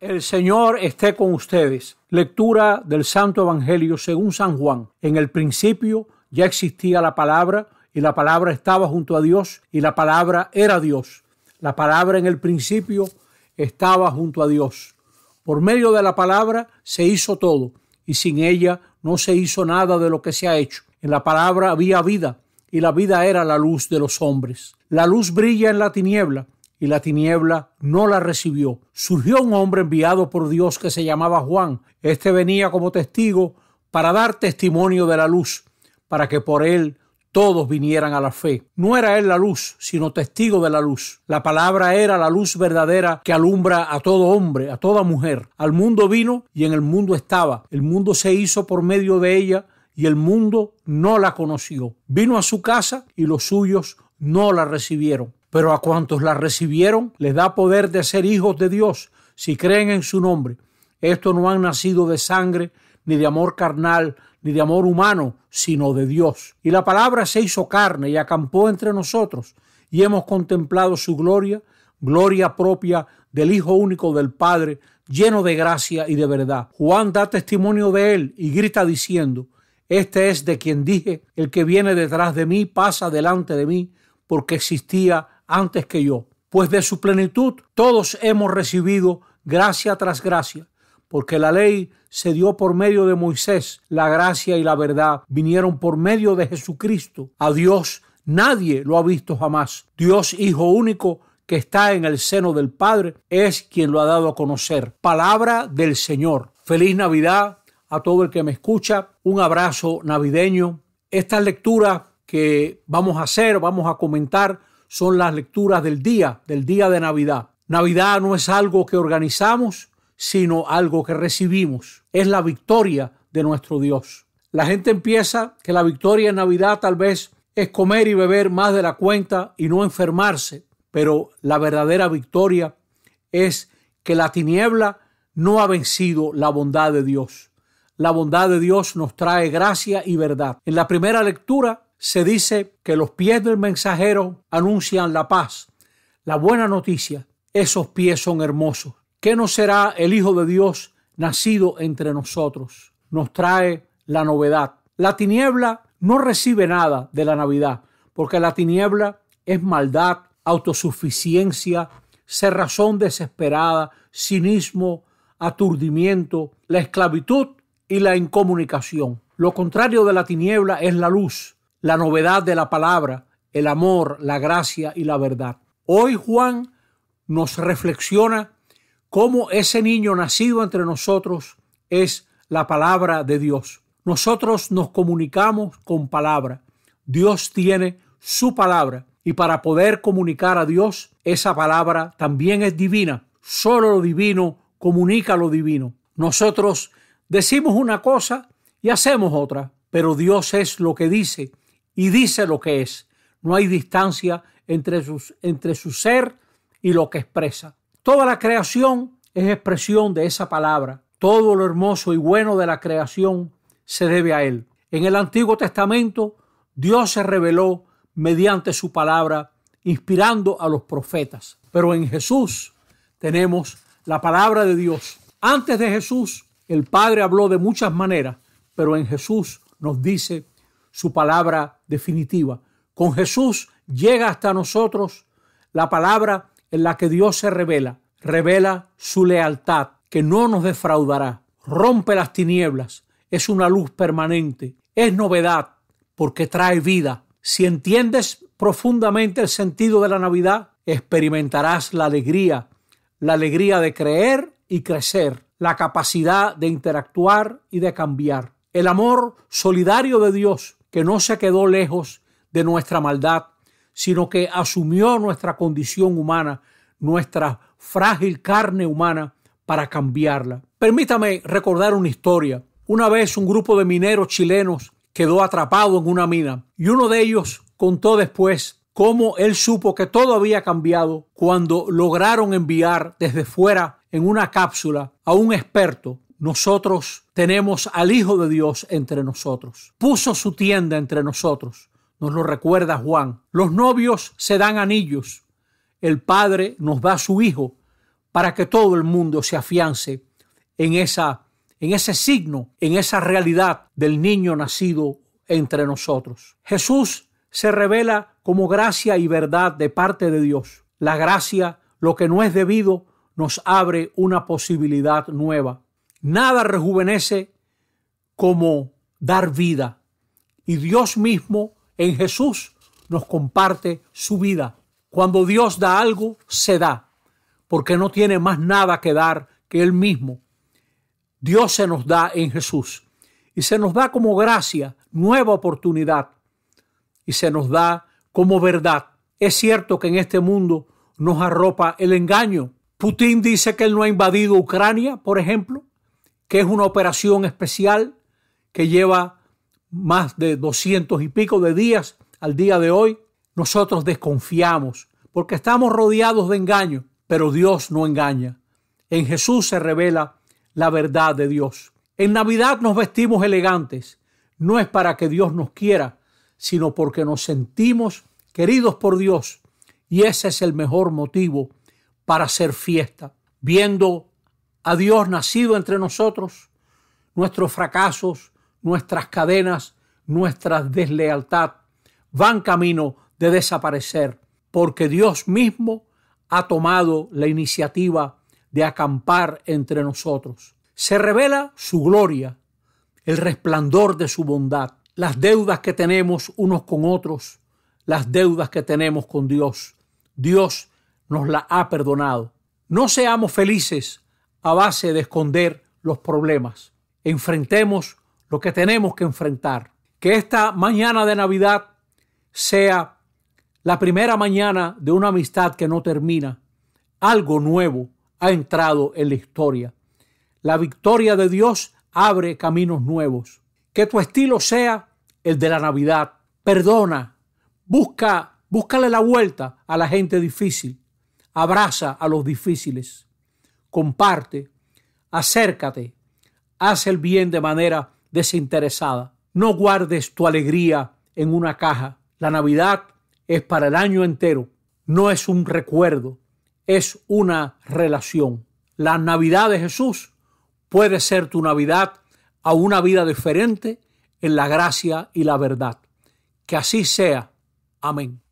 El Señor esté con ustedes. Lectura del Santo Evangelio según San Juan. En el principio ya existía la palabra y la palabra estaba junto a Dios y la palabra era Dios. La palabra en el principio estaba junto a Dios. Por medio de la palabra se hizo todo y sin ella no se hizo nada de lo que se ha hecho. En la palabra había vida y la vida era la luz de los hombres. La luz brilla en la tiniebla y la tiniebla no la recibió. Surgió un hombre enviado por Dios que se llamaba Juan. Este venía como testigo para dar testimonio de la luz, para que por él todos vinieran a la fe. No era él la luz, sino testigo de la luz. La palabra era la luz verdadera que alumbra a todo hombre, a toda mujer. Al mundo vino y en el mundo estaba. El mundo se hizo por medio de ella y el mundo no la conoció. Vino a su casa y los suyos no la recibieron pero a cuantos la recibieron les da poder de ser hijos de Dios si creen en su nombre. Estos no han nacido de sangre, ni de amor carnal, ni de amor humano, sino de Dios. Y la palabra se hizo carne y acampó entre nosotros, y hemos contemplado su gloria, gloria propia del Hijo único del Padre, lleno de gracia y de verdad. Juan da testimonio de él y grita diciendo, Este es de quien dije, el que viene detrás de mí pasa delante de mí, porque existía antes que yo, pues de su plenitud todos hemos recibido gracia tras gracia, porque la ley se dio por medio de Moisés, la gracia y la verdad vinieron por medio de Jesucristo. A Dios nadie lo ha visto jamás. Dios Hijo único que está en el seno del Padre es quien lo ha dado a conocer. Palabra del Señor. Feliz Navidad a todo el que me escucha. Un abrazo navideño. Esta lectura que vamos a hacer, vamos a comentar, son las lecturas del día, del día de Navidad. Navidad no es algo que organizamos, sino algo que recibimos. Es la victoria de nuestro Dios. La gente empieza que la victoria en Navidad tal vez es comer y beber más de la cuenta y no enfermarse, pero la verdadera victoria es que la tiniebla no ha vencido la bondad de Dios. La bondad de Dios nos trae gracia y verdad. En la primera lectura se dice que los pies del mensajero anuncian la paz, la buena noticia. Esos pies son hermosos. ¿Qué no será el Hijo de Dios nacido entre nosotros? Nos trae la novedad. La tiniebla no recibe nada de la Navidad, porque la tiniebla es maldad, autosuficiencia, cerrazón desesperada, cinismo, aturdimiento, la esclavitud y la incomunicación. Lo contrario de la tiniebla es la luz la novedad de la palabra, el amor, la gracia y la verdad. Hoy Juan nos reflexiona cómo ese niño nacido entre nosotros es la palabra de Dios. Nosotros nos comunicamos con palabra. Dios tiene su palabra y para poder comunicar a Dios, esa palabra también es divina. Solo lo divino comunica lo divino. Nosotros decimos una cosa y hacemos otra, pero Dios es lo que dice y dice lo que es. No hay distancia entre, entre su ser y lo que expresa. Toda la creación es expresión de esa palabra. Todo lo hermoso y bueno de la creación se debe a él. En el Antiguo Testamento, Dios se reveló mediante su palabra, inspirando a los profetas. Pero en Jesús tenemos la palabra de Dios. Antes de Jesús, el Padre habló de muchas maneras, pero en Jesús nos dice su palabra definitiva. Con Jesús llega hasta nosotros la palabra en la que Dios se revela, revela su lealtad, que no nos defraudará, rompe las tinieblas, es una luz permanente, es novedad porque trae vida. Si entiendes profundamente el sentido de la Navidad, experimentarás la alegría, la alegría de creer y crecer, la capacidad de interactuar y de cambiar, el amor solidario de Dios que no se quedó lejos de nuestra maldad, sino que asumió nuestra condición humana, nuestra frágil carne humana, para cambiarla. Permítame recordar una historia. Una vez un grupo de mineros chilenos quedó atrapado en una mina y uno de ellos contó después cómo él supo que todo había cambiado cuando lograron enviar desde fuera en una cápsula a un experto. Nosotros tenemos al Hijo de Dios entre nosotros. Puso su tienda entre nosotros. Nos lo recuerda Juan. Los novios se dan anillos. El Padre nos da a su Hijo para que todo el mundo se afiance en, esa, en ese signo, en esa realidad del niño nacido entre nosotros. Jesús se revela como gracia y verdad de parte de Dios. La gracia, lo que no es debido, nos abre una posibilidad nueva. Nada rejuvenece como dar vida. Y Dios mismo en Jesús nos comparte su vida. Cuando Dios da algo, se da, porque no tiene más nada que dar que Él mismo. Dios se nos da en Jesús y se nos da como gracia, nueva oportunidad y se nos da como verdad. Es cierto que en este mundo nos arropa el engaño. Putin dice que él no ha invadido Ucrania, por ejemplo, que es una operación especial que lleva más de doscientos y pico de días al día de hoy, nosotros desconfiamos porque estamos rodeados de engaño, pero Dios no engaña. En Jesús se revela la verdad de Dios. En Navidad nos vestimos elegantes. No es para que Dios nos quiera, sino porque nos sentimos queridos por Dios. Y ese es el mejor motivo para hacer fiesta, viendo a Dios nacido entre nosotros, nuestros fracasos, nuestras cadenas, nuestra deslealtad van camino de desaparecer, porque Dios mismo ha tomado la iniciativa de acampar entre nosotros. Se revela su gloria, el resplandor de su bondad, las deudas que tenemos unos con otros, las deudas que tenemos con Dios. Dios nos la ha perdonado. No seamos felices a base de esconder los problemas. Enfrentemos lo que tenemos que enfrentar. Que esta mañana de Navidad sea la primera mañana de una amistad que no termina. Algo nuevo ha entrado en la historia. La victoria de Dios abre caminos nuevos. Que tu estilo sea el de la Navidad. Perdona, busca, búscale la vuelta a la gente difícil. Abraza a los difíciles comparte, acércate, haz el bien de manera desinteresada. No guardes tu alegría en una caja. La Navidad es para el año entero, no es un recuerdo, es una relación. La Navidad de Jesús puede ser tu Navidad a una vida diferente en la gracia y la verdad. Que así sea. Amén.